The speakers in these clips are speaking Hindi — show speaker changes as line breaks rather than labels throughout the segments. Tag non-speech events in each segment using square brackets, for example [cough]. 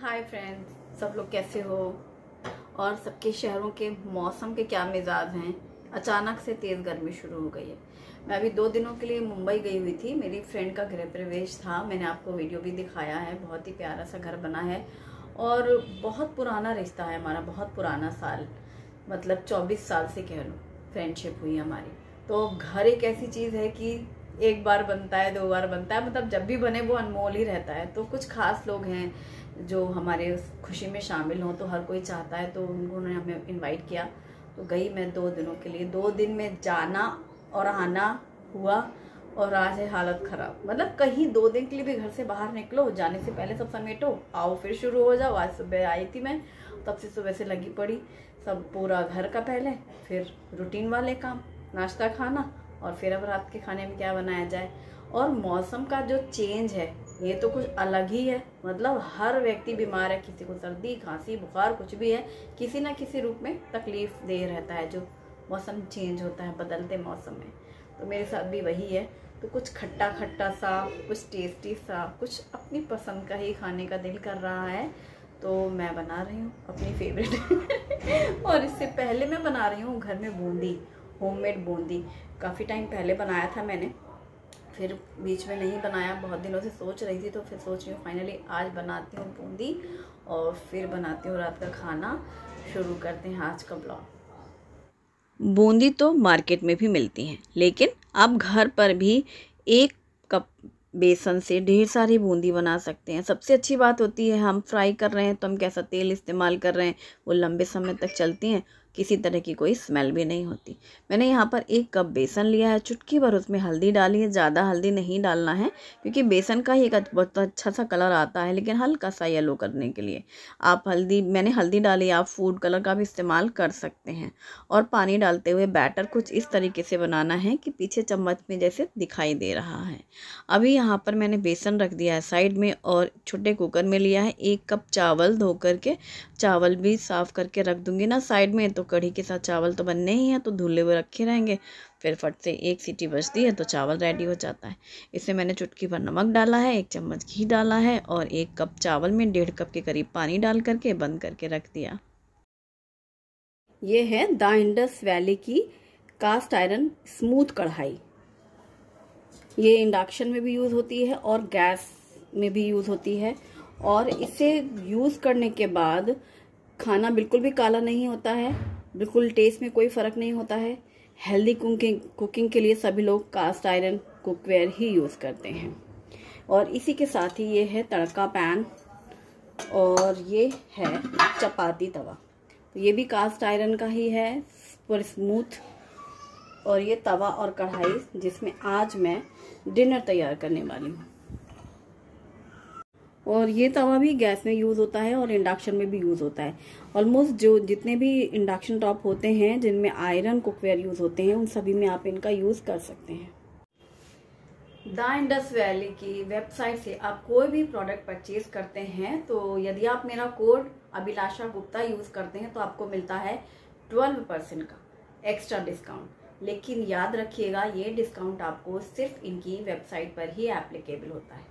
हाय फ्रेंड्स सब लोग कैसे हो और सबके शहरों के मौसम के क्या मिजाज हैं अचानक से तेज़ गर्मी शुरू हो गई है मैं अभी दो दिनों के लिए मुंबई गई हुई थी मेरी फ्रेंड का गृह प्रवेश था मैंने आपको वीडियो भी दिखाया है बहुत ही प्यारा सा घर बना है और बहुत पुराना रिश्ता है हमारा बहुत पुराना साल मतलब चौबीस साल से कह लो फ्रेंडशिप हुई हमारी तो घर एक ऐसी चीज़ है कि एक बार बनता है दो बार बनता है मतलब जब भी बने वो अनमोल ही रहता है तो कुछ खास लोग हैं जो हमारे खुशी में शामिल हों तो हर कोई चाहता है तो उन्होंने हमें इनवाइट किया तो गई मैं दो दिनों के लिए दो दिन में जाना और आना हुआ और आज है हालत ख़राब मतलब कहीं दो दिन के लिए भी घर से बाहर निकलो जाने से पहले सब समेटो आओ फिर शुरू हो जाओ आज सुबह आई थी मैं तब से सुबह से लगी पड़ी सब पूरा घर का पहले फिर रूटीन वाले काम नाश्ता खाना और फिर अब रात के खाने में क्या बनाया जाए और मौसम का जो चेंज है ये तो कुछ अलग ही है मतलब हर व्यक्ति बीमार है किसी को सर्दी खांसी बुखार कुछ भी है किसी ना किसी रूप में तकलीफ दे रहता है जो मौसम चेंज होता है बदलते मौसम में तो मेरे साथ भी वही है तो कुछ खट्टा खट्टा सा कुछ टेस्टी सा कुछ अपनी पसंद का ही खाने का दिल कर रहा है तो मैं बना रही हूँ अपनी फेवरेट [laughs] और इससे पहले मैं बना रही हूँ घर में बूंदी होममेड बूंदी काफ़ी टाइम पहले बनाया था मैंने फिर बीच में नहीं बनाया बहुत दिनों से सोच रही थी तो फिर सोच रही हूँ फाइनली आज बनाती हूँ बूंदी और फिर बनाती हूँ रात का खाना शुरू करते हैं आज का ब्लॉग बूंदी तो मार्केट में भी मिलती हैं लेकिन आप घर पर भी एक कप बेसन से ढेर सारी बूंदी बना सकते हैं सबसे अच्छी बात होती है हम फ्राई कर रहे हैं तो हम कैसा तेल इस्तेमाल कर रहे हैं वो लंबे समय तक चलती हैं किसी तरह की कोई स्मेल भी नहीं होती मैंने यहाँ पर एक कप बेसन लिया है चुटकी भर उसमें हल्दी डाली है ज़्यादा हल्दी नहीं डालना है क्योंकि बेसन का ही एक बहुत अच्छा सा कलर आता है लेकिन हल्का सा येलो करने के लिए आप हल्दी मैंने हल्दी डाली आप फूड कलर का भी इस्तेमाल कर सकते हैं और पानी डालते हुए बैटर कुछ इस तरीके से बनाना है कि पीछे चम्मच में जैसे दिखाई दे रहा है अभी यहाँ पर मैंने बेसन रख दिया है साइड में और छोटे कुकर में लिया है एक कप चावल धो करके चावल भी साफ़ करके रख दूँगी ना साइड में तो तो कढ़ी के साथ चावल तो बनने ही हैं तो धुले हुए रखे रहेंगे फिर फट से एक सीटी बजती है तो चावल रेडी हो जाता है इसमें मैंने चुटकी भर नमक डाला है एक चम्मच घी डाला है और एक कप चावल में डेढ़ कप के करीब पानी डाल करके बंद करके रख दिया ये है द इंडस वैली की कास्ट आयरन स्मूथ कढ़ाई ये इंडक्शन में भी यूज़ होती है और गैस में भी यूज़ होती है और इसे यूज़ करने के बाद खाना बिल्कुल भी काला नहीं होता है बिल्कुल टेस्ट में कोई फ़र्क नहीं होता है हेल्दी कुकिंग कुकिंग के लिए सभी लोग कास्ट आयरन कुकवेयर ही यूज़ करते हैं और इसी के साथ ही ये है तड़का पैन और ये है चपाती तवा तो ये भी कास्ट आयरन का ही है पर स्मूथ और ये तवा और कढ़ाई जिसमें आज मैं डिनर तैयार करने वाली हूँ और ये तवा भी गैस में यूज़ होता है और इंडक्शन में भी यूज़ होता है ऑलमोस्ट जो जितने भी इंडक्शन टॉप होते हैं जिनमें आयरन कुकवेयर यूज़ होते हैं उन सभी में आप इनका यूज़ कर सकते हैं द इंडस वैली की वेबसाइट से आप कोई भी प्रोडक्ट परचेज करते हैं तो यदि आप मेरा कोड अभिलाषा गुप्ता यूज़ करते हैं तो आपको मिलता है ट्वेल्व परसेंट का एक्स्ट्रा डिस्काउंट लेकिन याद रखिएगा ये डिस्काउंट आपको सिर्फ इनकी वेबसाइट पर ही एप्लीकेबल होता है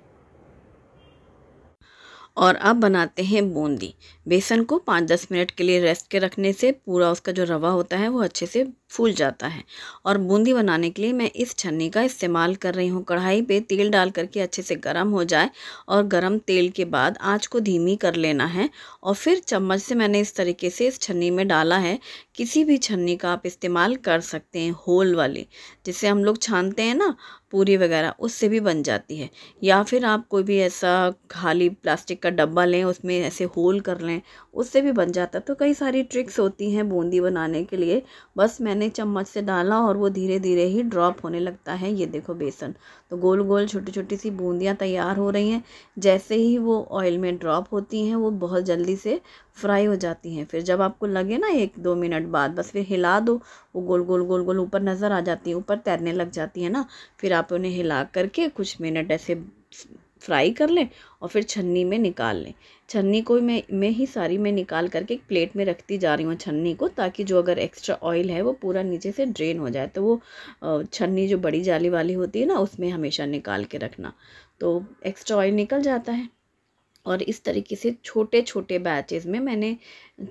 और अब बनाते हैं बूंदी बेसन को पाँच दस मिनट के लिए रेस्ट के रखने से पूरा उसका जो रवा होता है वो अच्छे से फूल जाता है और बूंदी बनाने के लिए मैं इस छन्नी का इस्तेमाल कर रही हूँ कढ़ाई पे तेल डाल करके अच्छे से गर्म हो जाए और गर्म तेल के बाद आँच को धीमी कर लेना है और फिर चम्मच से मैंने इस तरीके से इस छन्नी में डाला है किसी भी छन्नी का आप इस्तेमाल कर सकते हैं होल वाली जिसे हम लोग छानते हैं ना पूरी वगैरह उससे भी बन जाती है या फिर आप कोई भी ऐसा खाली प्लास्टिक का डब्बा लें उसमें ऐसे होल कर लें उससे भी बन जाता है तो कई सारी ट्रिक्स होती हैं बूंदी बनाने के लिए बस मैंने मैंने चम्मच से डाला और वो धीरे धीरे ही ड्रॉप होने लगता है ये देखो बेसन तो गोल गोल छोटी छोटी सी बूंदियाँ तैयार हो रही हैं जैसे ही वो ऑयल में ड्रॉप होती हैं वो बहुत जल्दी से फ्राई हो जाती हैं फिर जब आपको लगे ना एक दो मिनट बाद बस फिर हिला दो वो गोल गोल गोल गोल ऊपर नज़र आ जाती है ऊपर तैरने लग जाती है ना फिर आप उन्हें हिला करके कुछ मिनट ऐसे फ्राई कर लें और फिर छन्नी में निकाल लें छन्नी को मैं मैं ही सारी मैं निकाल करके एक प्लेट में रखती जा रही हूँ छन्नी को ताकि जो अगर एक्स्ट्रा ऑयल है वो पूरा नीचे से ड्रेन हो जाए तो वो छन्नी जो बड़ी जाली वाली होती है ना उसमें हमेशा निकाल के रखना तो एक्स्ट्रा ऑयल निकल जाता है और इस तरीके से छोटे छोटे बैचेज में मैंने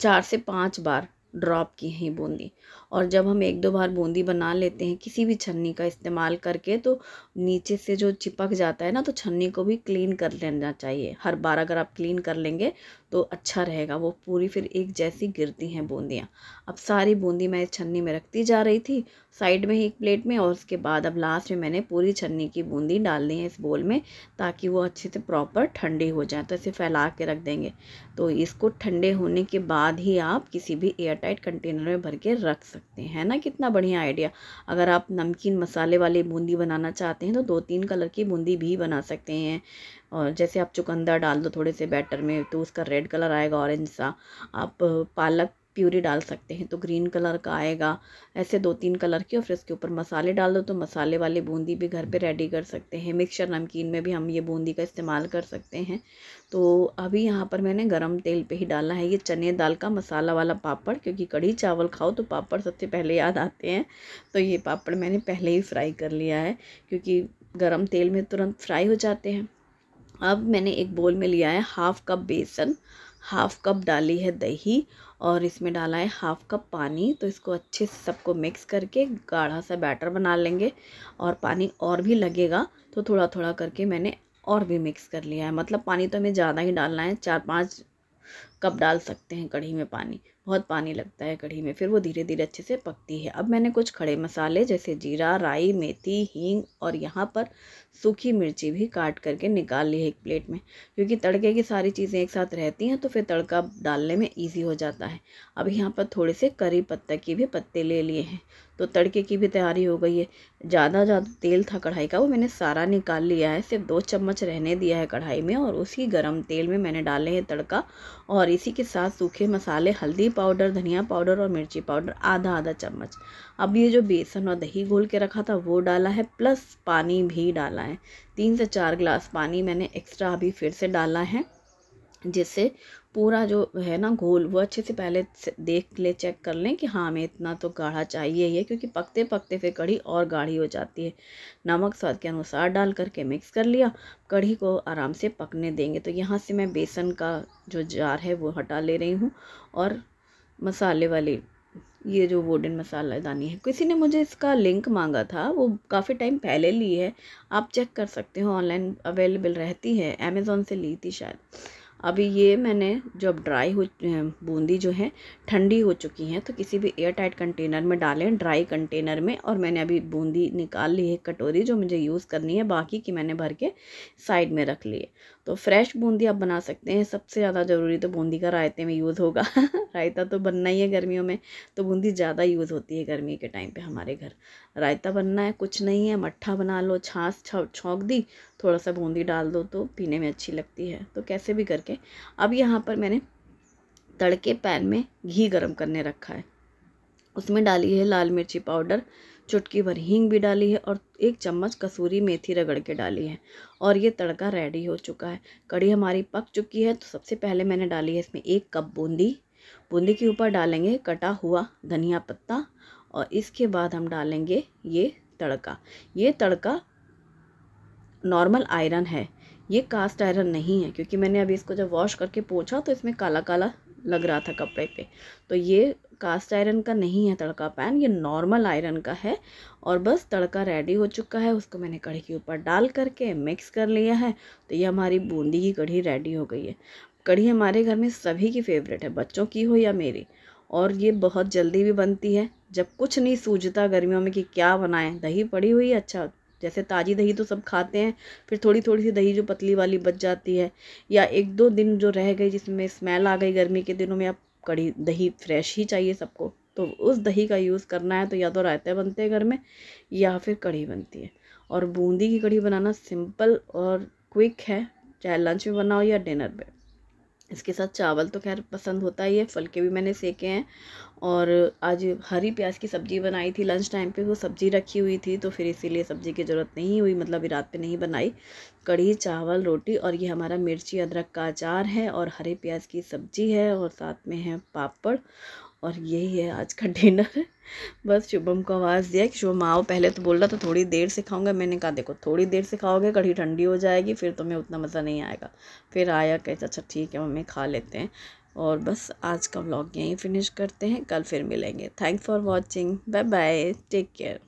चार से पाँच बार ड्रॉप की हैं बूंदी और जब हम एक दो बार बूंदी बना लेते हैं किसी भी छन्नी का इस्तेमाल करके तो नीचे से जो चिपक जाता है ना तो छन्नी को भी क्लीन कर लेना चाहिए हर बार अगर आप क्लीन कर लेंगे तो अच्छा रहेगा वो पूरी फिर एक जैसी गिरती हैं बूंदियाँ अब सारी बूंदी मैं इस छन्नी में रखती जा रही थी साइड में ही एक प्लेट में और उसके बाद अब लास्ट में मैंने पूरी छन्नी की बूंदी डाल दी है इस बोल में ताकि वो अच्छे से प्रॉपर ठंडी हो जाए तो इसे फैला के रख देंगे तो इसको ठंडे होने के बाद ही आप किसी भी एयर टाइट कंटेनर में भर के रख सकते सकते हैं ना कितना बढ़िया आइडिया अगर आप नमकीन मसाले वाली बूंदी बनाना चाहते हैं तो दो तीन कलर की बूंदी भी बना सकते हैं और जैसे आप चुकंदर डाल दो थोड़े से बैटर में तो उसका रेड कलर आएगा ऑरेंज सा आप पालक प्यूरी डाल सकते हैं तो ग्रीन कलर का आएगा ऐसे दो तीन कलर के और फिर इसके ऊपर मसाले डाल दो तो मसाले वाले बूंदी भी घर पे रेडी कर सकते हैं मिक्सचर नमकीन में भी हम ये बूंदी का इस्तेमाल कर सकते हैं तो अभी यहाँ पर मैंने गरम तेल पे ही डाला है ये चने दाल का मसाला वाला पापड़ क्योंकि कढ़ी चावल खाओ तो पापड़ सबसे पहले याद आते हैं तो ये पापड़ मैंने पहले ही फ्राई कर लिया है क्योंकि गर्म तेल में तुरंत फ्राई हो जाते हैं अब मैंने एक बोल में लिया है हाफ़ कप बेसन हाफ़ कप डाली है दही और इसमें डाला है हाफ़ कप पानी तो इसको अच्छे से सबको मिक्स करके गाढ़ा सा बैटर बना लेंगे और पानी और भी लगेगा तो थोड़ा थोड़ा करके मैंने और भी मिक्स कर लिया है मतलब पानी तो हमें ज़्यादा ही डालना है चार पाँच कप डाल सकते हैं कढ़ी में पानी बहुत पानी लगता है कढ़ी में फिर वो धीरे धीरे अच्छे से पकती है अब मैंने कुछ खड़े मसाले जैसे जीरा राई मेथी हींग और यहाँ पर सूखी मिर्ची भी काट करके निकाल ली है एक प्लेट में क्योंकि तड़के की सारी चीज़ें एक साथ रहती हैं तो फिर तड़का डालने में ईजी हो जाता है अब यहाँ पर थोड़े से करी पत्ता के भी पत्ते ले लिए हैं तो तड़के की भी तैयारी हो गई है ज़्यादा ज़्यादा तेल था कढ़ाई का वो मैंने सारा निकाल लिया है सिर्फ दो चम्मच रहने दिया है कढ़ाई में और उसी गरम तेल में मैंने डाले हैं तड़का और इसी के साथ सूखे मसाले हल्दी पाउडर धनिया पाउडर और मिर्ची पाउडर आधा आधा चम्मच अब ये जो बेसन और दही घोल के रखा था वो डाला है प्लस पानी भी डाला है तीन से चार गिलास पानी मैंने एक्स्ट्रा अभी फिर से डाला है जिससे पूरा जो है ना घोल वो अच्छे से पहले देख ले चेक कर लें कि हाँ हमें इतना तो गाढ़ा चाहिए ही है क्योंकि पकते पकते फिर कढ़ी और गाढ़ी हो जाती है नमक स्वाद के अनुसार डाल करके मिक्स कर लिया कढ़ी को आराम से पकने देंगे तो यहाँ से मैं बेसन का जो जार है वो हटा ले रही हूँ और मसाले वाले ये जो वोडन मसालेदानी है किसी ने मुझे इसका लिंक मांगा था वो काफ़ी टाइम पहले ली है आप चेक कर सकते हो ऑनलाइन अवेलेबल रहती है अमेज़ोन से ली थी शायद अभी ये मैंने जब ड्राई हो बूंदी जो है ठंडी हो चुकी हैं तो किसी भी एयर टाइट कंटेनर में डालें ड्राई कंटेनर में और मैंने अभी बूंदी निकाल ली है कटोरी जो मुझे यूज़ करनी है बाकी की मैंने भर के साइड में रख ली है तो फ्रेश बूंदी आप बना सकते हैं सबसे ज़्यादा ज़रूरी तो बूंदी का रायते में यूज़ होगा [laughs] रायता तो बनना ही है गर्मियों में तो बूंदी ज़्यादा यूज़ होती है गर्मी के टाइम पे हमारे घर रायता बनना है कुछ नहीं है मट्ठा बना लो छाछ छोंक दी थोड़ा सा बूंदी डाल दो तो पीने में अच्छी लगती है तो कैसे भी करके अब यहाँ पर मैंने तड़के पैन में घी गर्म करने रखा है उसमें डाली है लाल मिर्ची पाउडर चुटकी भर हींग भी डाली है और एक चम्मच कसूरी मेथी रगड़ के डाली है और ये तड़का रेडी हो चुका है कड़ी हमारी पक चुकी है तो सबसे पहले मैंने डाली है इसमें एक कप बूंदी बूंदी के ऊपर डालेंगे कटा हुआ धनिया पत्ता और इसके बाद हम डालेंगे ये तड़का ये तड़का नॉर्मल आयरन है ये कास्ट आयरन नहीं है क्योंकि मैंने अभी इसको जब वॉश करके पोछा तो इसमें काला काला लग रहा था कपड़े पे तो ये कास्ट आयरन का नहीं है तड़का पैन ये नॉर्मल आयरन का है और बस तड़का रेडी हो चुका है उसको मैंने कढ़ी के ऊपर डाल करके मिक्स कर लिया है तो ये हमारी बूंदी की कढ़ी रेडी हो गई है कढ़ी हमारे घर में सभी की फेवरेट है बच्चों की हो या मेरी और ये बहुत जल्दी भी बनती है जब कुछ नहीं सूझता गर्मियों में कि क्या बनाएं दही पड़ी हुई है अच्छा जैसे ताज़ी दही तो सब खाते हैं फिर थोड़ी थोड़ी सी दही जो पतली वाली बच जाती है या एक दो दिन जो रह गई जिसमें स्मेल आ गई गर्मी के दिनों में आप कड़ी दही फ्रेश ही चाहिए सबको तो उस दही का यूज़ करना है तो या तो रायते बनते हैं घर में या फिर कढ़ी बनती है और बूंदी की कढ़ी बनाना सिंपल और क्विक है चाहे लंच में बनाओ या डिनर में इसके साथ चावल तो खैर पसंद होता ही है फलके भी मैंने सेके हैं और आज हरी प्याज की सब्ज़ी बनाई थी लंच टाइम पे वो सब्ज़ी रखी हुई थी तो फिर इसीलिए सब्ज़ी की ज़रूरत नहीं हुई मतलब रात पे नहीं बनाई कढ़ी चावल रोटी और ये हमारा मिर्ची अदरक का अचार है और हरे प्याज की सब्ज़ी है और साथ में है पापड़ और यही है आज का डिनर बस शुभम को आवाज़ दिया कि शुभम आओ पहले तो बोल रहा था थोड़ी देर से खाऊंगा मैंने कहा देखो थोड़ी देर से खाओगे कढ़ी ठंडी हो जाएगी फिर तुम्हें उतना मज़ा नहीं आएगा फिर आया कहता अच्छा ठीक है मम्मी खा लेते हैं और बस आज का व्लॉग यहीं फिनिश करते हैं कल फिर मिलेंगे thank for watching bye bye take care